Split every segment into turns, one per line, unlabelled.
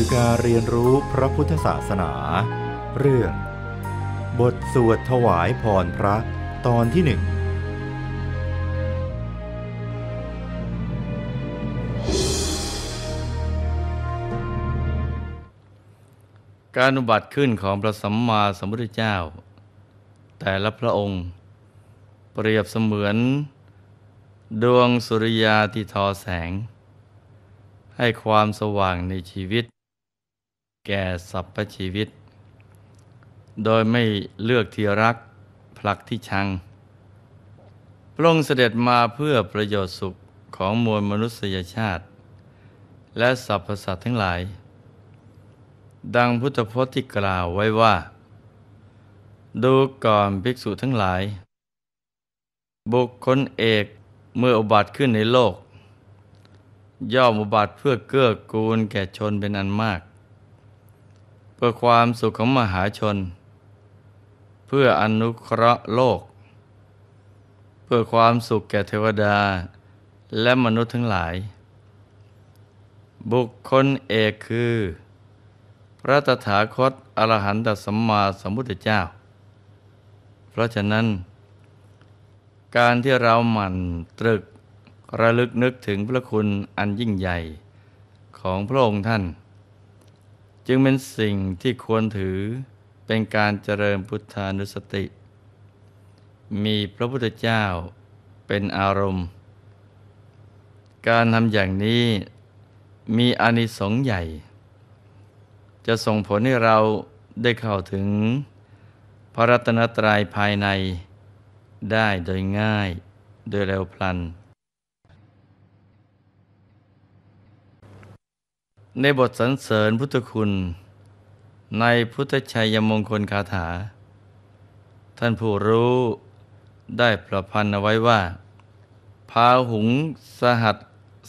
ือการเรียนรู้พระพุทธศาสนาเรื่องบทสวดถวายพรพระตอนที่หนึ่ง การอุบัติขึ้นของพระสัมมาสัมพุทธเจ้า แต่ละพระองค์ เปรียบเสมือน ดวงสุริยาที่ทอแสง ให้ความสว่างในชีวิตแก่สรรพชีวิต โดยไม่เลือกที่รักผลักที่ชัง พระองค์เสด็จมาเพื่อประโยชน์สุขของมวลมนุษยชาติ และสรรพสัตว์ทั้งหลาย ดังพุทธพจน์ที่กล่าวไว้ว่า ดูก่อนภิกษุทั้งหลาย บุคคลเอกเมื่ออุบัติขึ้นในโลก ย่อมอุบัติเพื่อเกื้อกูลแก่ชนเป็นอันมากพื่อความสุขของมหาชน เพื่ออนุเคราะห์โลก เพื่อความสุขแก่เทวดา และมนุษย์ทั้งหลาย บุคคลเอกคือ พระตถาคตอรหันตสัมมาสัมพุทธเจ้า เพราะฉะนั้น การที่เราหมั่นตรึกระลึกนึกถึงพระคุณอันยิ่งใหญ่ของพระองค์ท่านจึงเป็นสิ่งที่ควรถือเป็นการเจริญพุทธานุสติ มีพระพุทธเจ้าเป็นอารมณ์ การทำอย่างนี้มีอานิสงส์ใหญ่ จะส่งผลให้เราได้เข้าถึง พระรัตนตรัยภายในได้โดยง่ายโดยเร็วพลันในบทสรรเสริญพุทธคุณในพุทธชัยมงคลคาถา ท่านผู้รู้ได้ประพันธ์เอาไว้ว่าพาหุงสหัส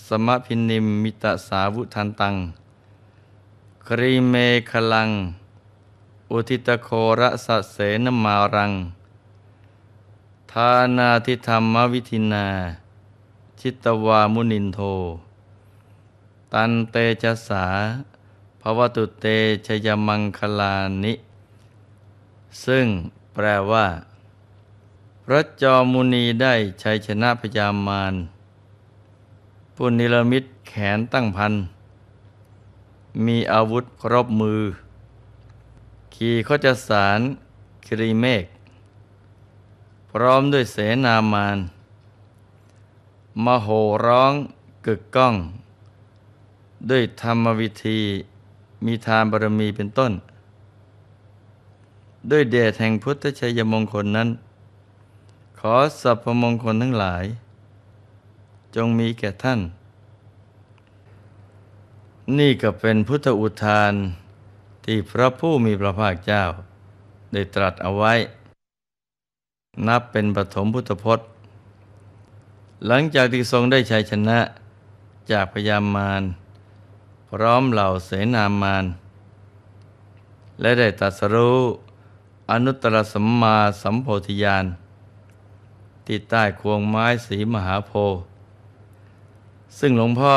สมพินิมมิตสาวุทันตัง ครีเมคลัง อุทิตโคระสะเสนมารัง ทานาทิธรรมวิธินาชิตวามุนินโทตันเตจสาภวตุเตชยมังคลานิ ซึ่งแปลว่า พระจอมุนีได้ชัยชนะพยามมารผู้นิรมิตแขนตั้งพัน มีอาวุธครบมือ ขี่ข้จสารครีเมก พร้อมด้วยเสนามานมโหร้องกึกก้องด้วยธรรมวิธีมีทานบารมีเป็นต้น ด้วยเดชแห่งพุทธชัยมงคลนั้น ขอสรรพมงคลทั้งหลาย จงมีแก่ท่าน นี่ก็เป็นพุทธอุทานที่พระผู้มีพระภาคเจ้า ได้ตรัสเอาไว้ นับเป็นปฐมพุทธพจน์ หลังจากที่ทรงได้ชัยชนะจากพยามารพร้อมเหล่าเสนามานและได้ตัดสรู้อนุตตรสัมมาสัมโพธิญาณที่ใต้ควงไม้สีมหาโพธิ์ซึ่งหลวงพ่อ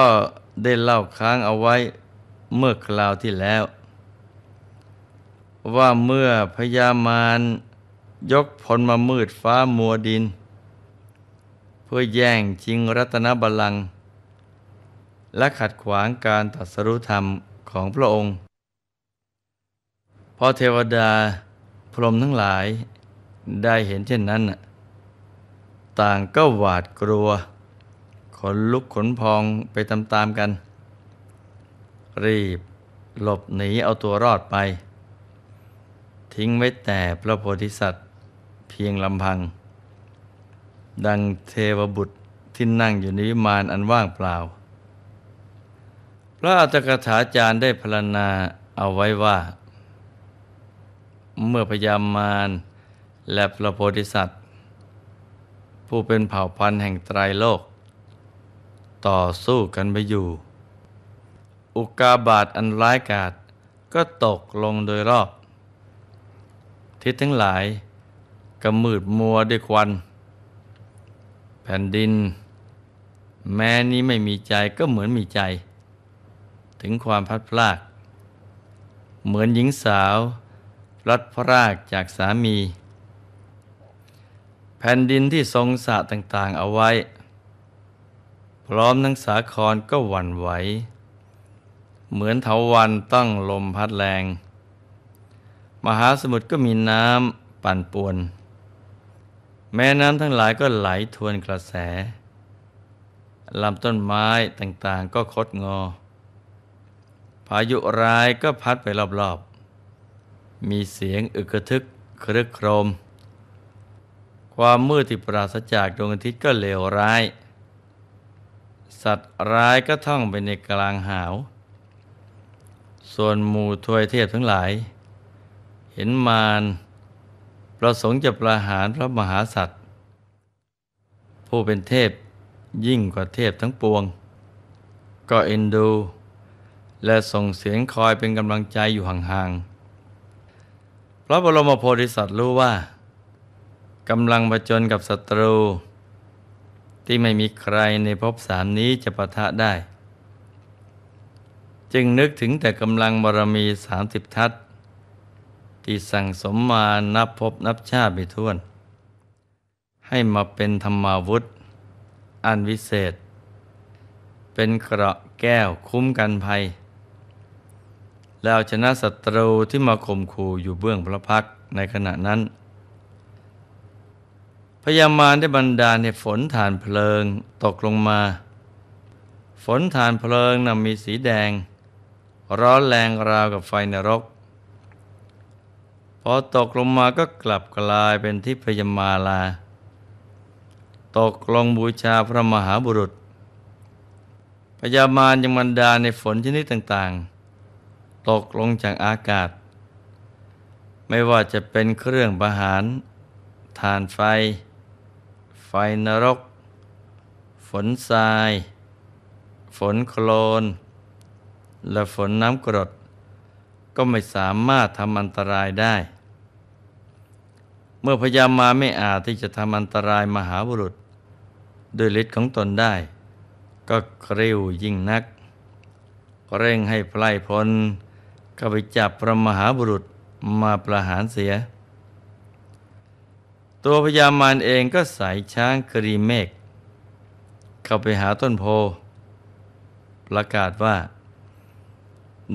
ได้เล่าค้างเอาไว้เมื่อคราวที่แล้ว ว่าเมื่อพญามารยกพลมามืดฟ้ามัวดิน เพื่อแย่งชิงรัตนบัลลังก์และขัดขวางการตัดสรุธรรมของพระองค์ พอเทวดาพรหมทั้งหลายได้เห็นเช่นนั้น ต่างก็หวาดกลัว ขนลุกขนพองไปตามๆกัน รีบหลบหนีเอาตัวรอดไป ทิ้งไว้แต่พระโพธิสัตว์เพียงลำพัง ดังเทวบุตรที่นั่งอยู่ในวิมานอันว่างเปล่าพระอัตถกถาจารย์ได้พรรณนาเอาไว้ว่า เมื่อพยามารและพระโพธิสัตว์ ผู้เป็นเผ่าพันธุ์แห่งไตรโลก ต่อสู้กันไปอยู่ อุกาบาทอันร้ายกาจก็ตกลงโดยรอบทิศทั้งหลายกะมืดมัวด้วยควัน แผ่นดินแม้นี้ไม่มีใจก็เหมือนมีใจถึงความพัดพลาก เหมือนหญิงสาว รัดพรากจากสามี แผ่นดินที่ทรงสะต่างๆเอาไว้ พร้อมทั้งสาครก็หวั่นไหว เหมือนเถาวันต้องลมพัดแรง มหาสมุทรก็มีน้ำปั่นป่วน แม่น้ำทั้งหลายก็ไหลทวนกระแสลำต้นไม้ต่างๆก็คดงอายุร้ายก็พัดไปรอบๆ มีเสียงอึกระทึกครึกโครม ความมืดที่ปราศจากดวงอาทิตย์ก็เลวร้าย สัตว์ร้ายก็ท่องไปในกลางหาว ส่วนหมู่ทวยเทพทั้งหลาย เห็นมารประสงค์จะประหารพระมหาสัตว์ ผู้เป็นเทพยิ่งกว่าเทพทั้งปวง ก็เอ็นดูและส่งเสียงคอยเป็นกำลังใจอยู่ห่างๆพระบรมโพธิสัตว์รู้ว่า กำลังประจนกับศัตรู ที่ไม่มีใครในภพสามนี้จะปะทะได้ จึงนึกถึงแต่กำลังบารมีสามสิบทัศที่สั่งสมมานับพบนับชาติไปท่วน ให้มาเป็นธรรมาวุธอันวิเศษ เป็นเกราะแก้วคุ้มกันภัยแล้วชนะศัตรูที่มาข่มขู่อยู่เบื้องพระพักในขณะนั้นพญามารได้บรรดาในฝนฐานเพลิงตกลงมา ฝนฐานเพลิงนั้นมีสีแดง ร้อนแรงราวกับไฟนรก พอตกลงมาก็กลับกลายเป็นที่พยามาลาตกลงบูชาพระมหาบุรุษพญามารยังบรรดาในฝนชนิดต่าง ๆตกลงจากอากาศ ไม่ว่าจะเป็นเครื่องประหาร ทานไฟ ไฟนรก ฝนทราย ฝนโคลน และฝนน้ำกรด ก็ไม่สามารถทำอันตรายได้ เมื่อพยามาไม่อาจที่จะทำอันตรายมหาบุรุษด้วยฤทธิ์ของตนได้ ก็เร็วยิ่งนัก เร่งให้ไพลพลก็ไปจับพระมหาบุรุษมาประหารเสีย ตัวพญามารเองก็ใส่ช้างกรีเมก เข้าไปหาต้นโพ ประกาศว่า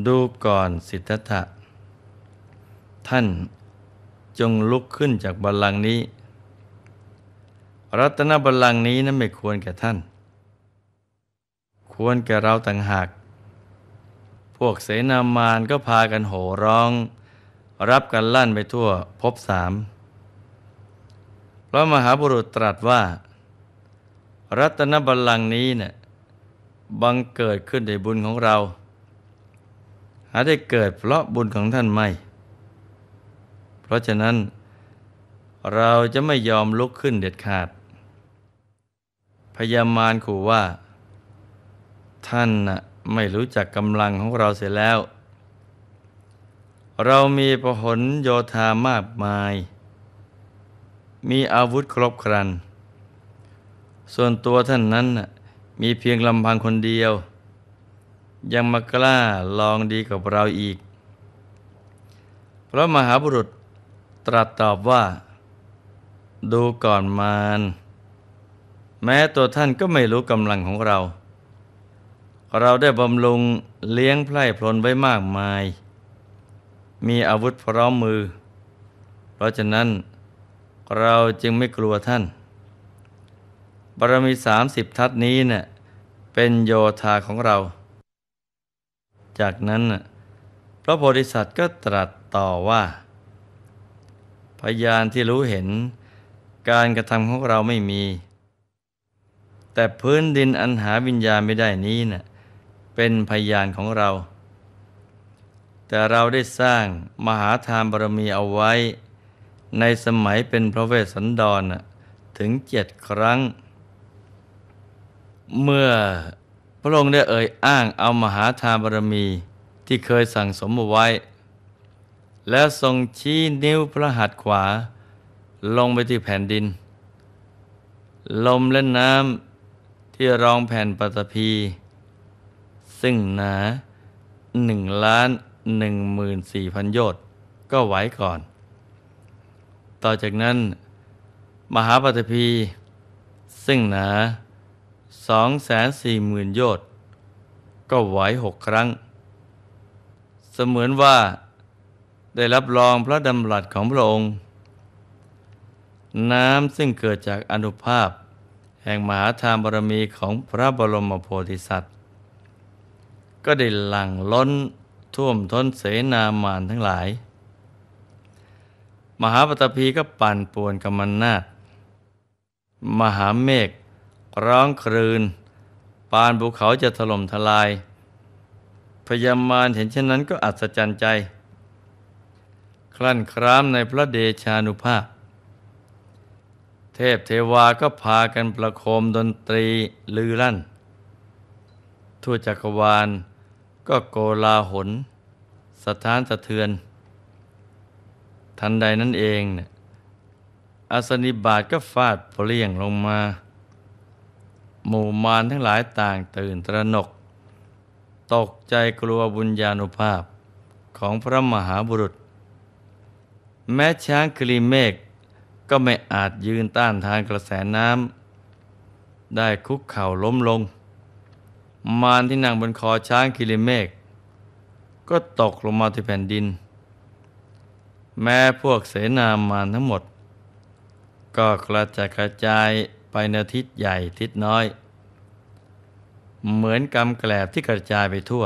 ดูก่อนสิทธัตถะท่านจงลุกขึ้นจากบัลลังก์นี้ รัตนบัลลังก์นี้นั้นไม่ควรแก่ท่าน ควรแก่เราต่างหากพวกเสนามานก็พากันโห่ร้อง รับกันลั่นไปทั่วพบสามพระมหาบุรุษตรัสว่า รัตนบัลลังก์นี้เนะี่ยบังเกิดขึ้นในบุญของเรา หาได้เกิดเพราะบุญของท่านไม่ เพราะฉะนั้น เราจะไม่ยอมลุกขึ้นเด็ดขาด พยามารขู่ว่าท่านน่ะไม่รู้จักกำลังของเราเสียแล้ว เรามีประหลโยธามากมาย มีอาวุธครบครันส่วนตัวท่านนั้นมีเพียงลำพังคนเดียว ยังมากล้าลองดีกับเราอีก เพราะมหาบุรุษตรัสตอบว่า ดูก่อนมานแม้ตัวท่านก็ไม่รู้กำลังของเราเราได้บำรุงเลี้ยงไพร่พลนไว้มากมาย มีอาวุธพร้อมมือ เพราะฉะนั้นเราจึงไม่กลัวท่าน บารมีสามสิบทัศนี้เนะ่ยเป็นโยธาของเรา จากนั้น พระโพธิสัตว์ก็ตรัสต่อว่า พยานที่รู้เห็นการกระทำของเราไม่มี แต่พื้นดินอันหาวิญญาณไม่ได้นี้นะ่ยเป็นพยานของเรา แต่เราได้สร้างมหาทานบารมีเอาไว้ ในสมัยเป็นพระเวสสันดรถึงเจ็ดครั้ง เมื่อพระองค์ได้เอ่ยอ้างเอามหาทานบารมีที่เคยสั่งสมเอาไว้ แล้วทรงชี้นิ้วพระหัตถ์ขวา ลงไปที่แผ่นดิน ลมและน้ำที่รองแผ่นปฐพีซึ่งหนาหนึ่งล้านหนึ่งหมื่นสี่พันยอดก็ไว้ก่อน ต่อจากนั้น มหาปฐพี ซึ่งหนาสองแสนสี่หมื่นยอดก็ไว้หกครั้ง เสมือนว่าได้รับรองพระดำรัสของพระองค์ น้ำซึ่งเกิดจากอนุภาพ แห่งมหาธรรมบารมีของพระบรมโพธิสัตว์ก็ได้หลั่งล้นท่วมท้นเสนามานทั้งหลาย มหาปตพีก็ปั่นป่วนกำมันนาตมหาเมฆร้องครืน ปานภูเขาจะถล่มทลาย พยามารเห็นเช่นนั้นก็อัศจรรย์ใจคลั่นครามในพระเดชานุภาพ เทพเทวาก็พากันประโคมดนตรีลือลั่น ทั่วจักรวาลก็โกลาหลสถานสะเทือน ทันใดนั้นเองเนี่ยอาสนิบาตก็ฟาดเปลี่ยงลงมา หมู่มารทั้งหลายต่างตื่นตระหนก ตกใจกลัวบุญญาณุภาพของพระมหาบุรุษ แม้ช้างคลีเมก ก็ไม่อาจยืนต้านทานกระแสน้ำได้คุกเข่าล้มลงมารที่นั่งบนคอช้างคิริเมกก็ตกลงมาที่แผ่นดิน แม้พวกเสนา มารทั้งหมด ก็กระจายกระจายไปในทิศใหญ่ทิศน้อย เหมือนกำแกลบที่กระจายไปทั่ว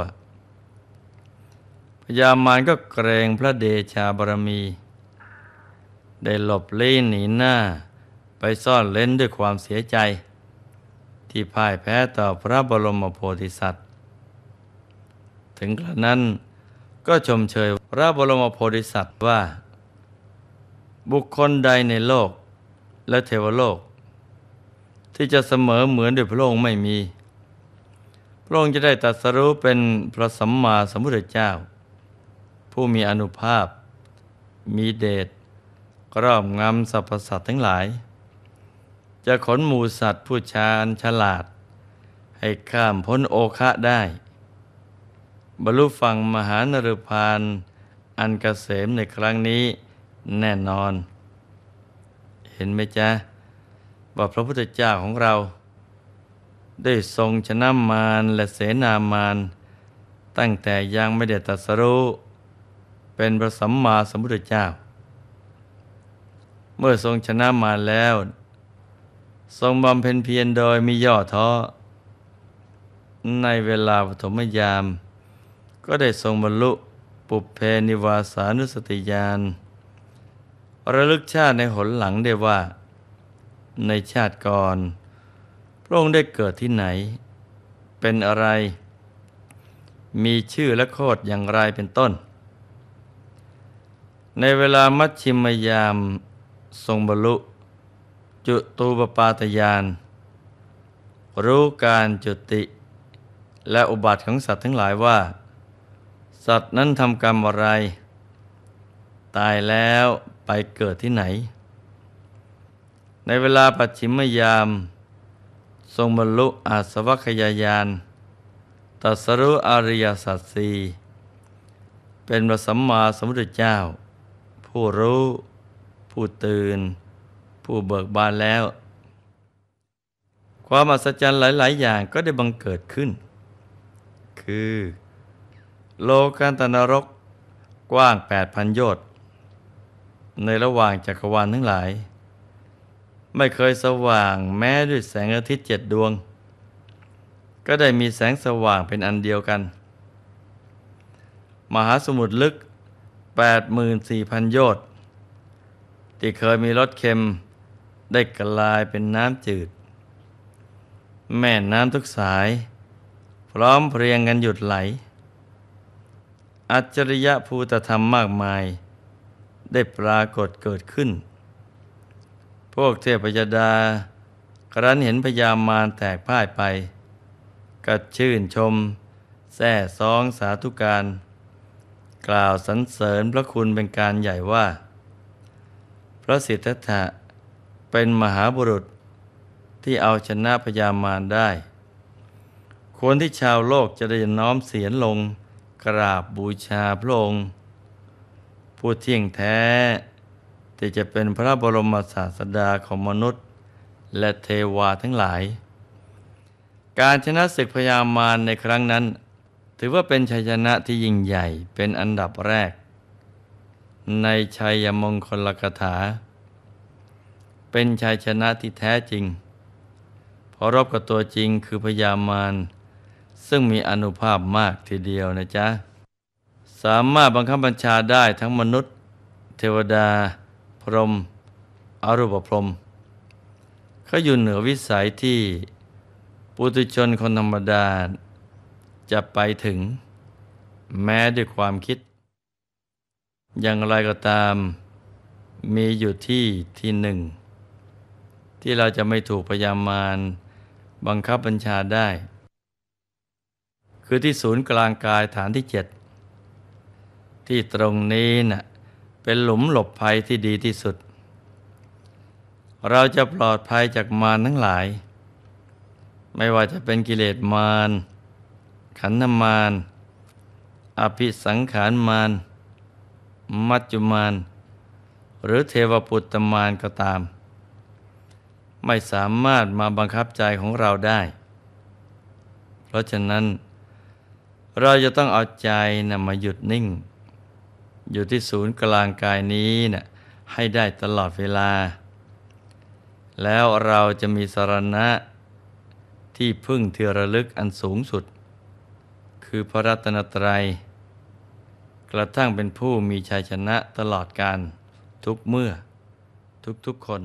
พญามารก็เกรงพระเดชาบารมี ได้หลบเลี่ยหนีหน้าไปซ่อนเล่นด้วยความเสียใจที่พ่ายแพ้ต่อพระบรมโพธิสัตว์ถึงกระนั้นก็ชมเชยพระบรมโพธิสัตว์ว่า บุคคลใดในโลกและเทวโลก ที่จะเสมอเหมือนด้วยพระองค์ไม่มี พระองค์จะได้ตัดสรู้เป็นพระสัมมาสัมพุทธเจ้า ผู้มีอนุภาพ มีเดชกรอบงำสรรพสัตว์ทั้งหลายจะขนหมูสัตว์ผู้ชาญฉลาด ให้ข้ามพ้นโอคะได้ บรรลุฝั่งมหานรพาน อันกเกษมในครั้งนี้แน่นอน เห็นไหมจ๊ะ ว่าพระพุทธเจ้าของเรา ได้ทรงชนะมารและเสนามาร ตั้งแต่ยังไม่ได้ตัสรู้เป็นพระสัมมาสัมพุทธเจ้า เมื่อทรงชนะมารแล้วทรงบำเพ็ญเพียรโดยมีย่อท้อ ในเวลาปฐมยาม ก็ได้ทรงบรรลุปุเพนิวาสานุสติญาณระลึกชาติในหนหลังได้ว่า ในชาติก่อน พระองค์ได้เกิดที่ไหน เป็นอะไร มีชื่อและโคดอย่างไรเป็นต้น ในเวลามัชชิมยามทรงบรรลุจุตูปปาตยาน รู้การจุติ และอุบัติของสัตว์ทั้งหลายว่า สัตว์นั้นทำกรรมอะไร ตายแล้วไปเกิดที่ไหน ในเวลาปัจฉิมยาม ทรงบรรลุอาสวัคยายานตัสรู้อริยสัจสีเป็นพระสัมมาสัมพุทธเจ้า ผู้รู้ ผู้ตื่นผู้เบิกบานแล้ว ความอัศจรรย์หลาย ๆ อย่างก็ได้บังเกิดขึ้น คือ โลกันตนรกกว้าง 8,000 โยชน์ ในระหว่างจักรวาลทั้งหลาย ไม่เคยสว่างแม้ด้วยแสงอาทิตย์เจ็ดดวง ก็ได้มีแสงสว่างเป็นอันเดียวกัน มหาสมุทรลึก 84,000 โยชน์ ที่เคยมีรสเค็มได้กลายเป็นน้ำจืด แม่น้ำทุกสาย พร้อมเพรียงกันหยุดไหล อัจฉริยะภูตธรรมมากมาย ได้ปรากฏเกิดขึ้น พวกเทพยดา ครั้นเห็นพยามารแตกพ่ายไปก็ชื่นชมแส่ซองสาธุการ กล่าวสรรเสริญพระคุณเป็นการใหญ่ว่า พระสิทธัตถะเป็นมหาบุรุษที่เอาชนะพยามารได้ ควรที่ชาวโลกจะได้น้อมเสียนลงกราบบูชาพระองค์ผู้เที่ยงแท้ ที่จะเป็นพระบรมศาสดาของมนุษย์และเทวาทั้งหลาย การชนะศึกพยามารในครั้งนั้น ถือว่าเป็นชัยชนะที่ยิ่งใหญ่เป็นอันดับแรก ในชัยมงคลกถาเป็นชัยชนะที่แท้จริงพอรบกับตัวจริงคือพยามารซึ่งมีอนุภาพมากทีเดียวนะจ๊ะ สามารถบังคับบัญชาได้ทั้งมนุษย์ เทวดา พรหมอรูปพรหมเขาอยู่เหนือวิสัยที่ ปุตุชนคนธรรมดาจะไปถึงแม้ด้วยความคิด อย่างไรก็ตามมีอยู่ที่ที่หนึ่งที่เราจะไม่ถูกพยามารบังคับบัญชาได้ คือที่ศูนย์กลางกายฐานที่เจ็ดที่ตรงนี้นะ่ะเป็นหลุมหลบภัยที่ดีที่สุด เราจะปลอดภัยจากมารทั้งหลาย ไม่ว่าจะเป็นกิเลสมารขันธมารอภิสังขารมารมัจจุมาร หรือเทวปุตตมารก็ตามไม่สามารถมาบังคับใจของเราได้ เพราะฉะนั้น เราจะต้องเอาใจนะมาหยุดนิ่ง อยู่ที่ศูนย์กลางกายนี้นะให้ได้ตลอดเวลา แล้วเราจะมีสรณะที่พึ่งเทือระลึกอันสูงสุด คือพระรัตนตรัย กระทั่งเป็นผู้มีชัยชนะตลอดการทุกเมื่อทุกๆคน